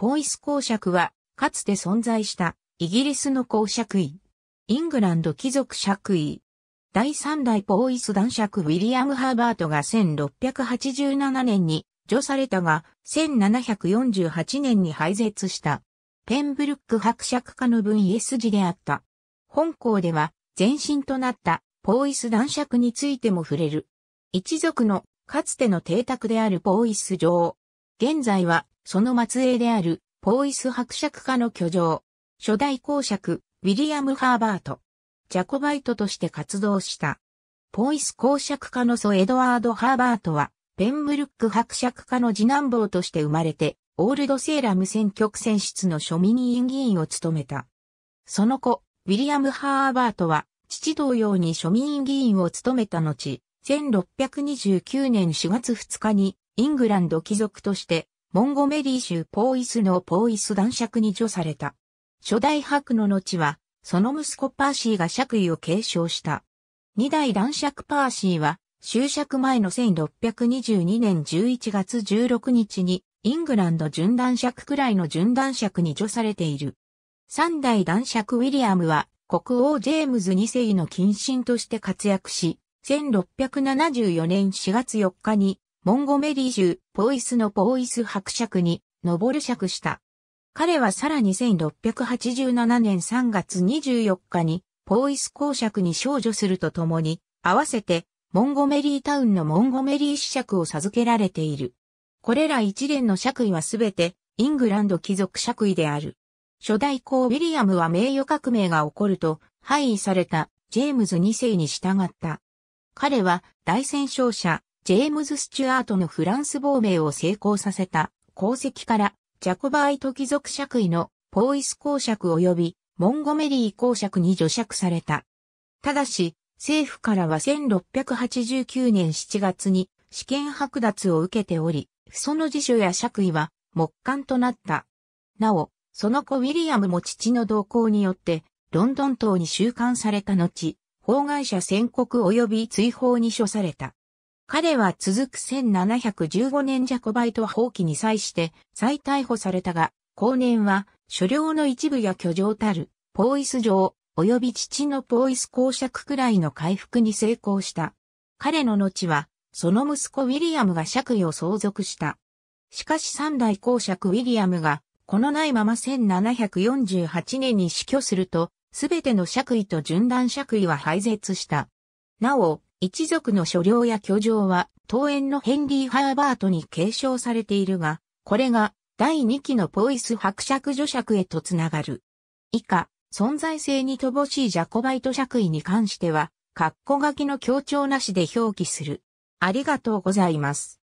ポイス公爵は、かつて存在したイギリスの公爵位。イングランド貴族爵位。第三代ポイス男爵ウィリアム・ハーバートが1687年に除されたが、1748年に廃絶した。ペンブルック伯爵家の分家筋であった。本校では、前身となったポイス男爵についても触れる。一族のかつての邸宅であるポイス女王。現在はその末裔である、ポーイス伯爵家の居城、初代公爵、ウィリアム・ハーバート、ジャコバイトとして活動した。ポーイス公爵家の祖エドワード・ハーバートは、ペンブルック伯爵家の次男坊として生まれて、オールドセーラム選挙区選出の庶民院議員を務めた。その後、ウィリアム・ハーバートは、父同様に庶民議員を務めた後、1629年4月2日にイングランド貴族としてモンゴメリー州ポーイスのポーイス男爵に除された。初代白の後は、その息子パーシーが爵位を継承した。二代男爵パーシーは、就職前の1622年11月16日に、イングランド準男爵くらいの準男爵に除されている。三代男爵ウィリアムは、国王ジェームズ2世の近親として活躍し、1674年4月4日にモンゴメリー州ポイスのポイス伯爵に上る爵した。彼はさらに1687年3月24日にポイス公爵に少女するとともに、合わせてモンゴメリータウンのモンゴメリー子爵を授けられている。これら一連の爵位はすべてイングランド貴族爵位である。初代公ウィリアムは名誉革命が起こると廃位されたジェームズ2世に従った。彼は大戦勝者ジェームズ・スチュアートのフランス亡命を成功させた功績から、ジャコバイト貴族爵位のポーイス公爵及びモンゴメリー公爵に除爵された。ただし、政府からは1689年7月に試験剥奪を受けており、その辞書や爵位は木簡となった。なお、その子ウィリアムも父の同行によって、ロンドン島に収監された後、法外者宣告及び追放に処された。彼は続く1715年ジャコバイト放棄に際して再逮捕されたが、後年は所領の一部や居城たる、ポーイス城、及び父のポーイス公爵くらいの回復に成功した。彼の後は、その息子ウィリアムが爵位を相続した。しかし三代公爵ウィリアムが、このないまま1748年に死去すると、すべての爵位と順断爵位は廃絶した。なお、一族の所領や居城は、桃園のヘンリー・ハーバートに継承されているが、これが第二期のポイス伯爵女爵へとつながる。以下、存在性に乏しいジャコバイト爵位に関しては、括弧書きの強調なしで表記する。ありがとうございます。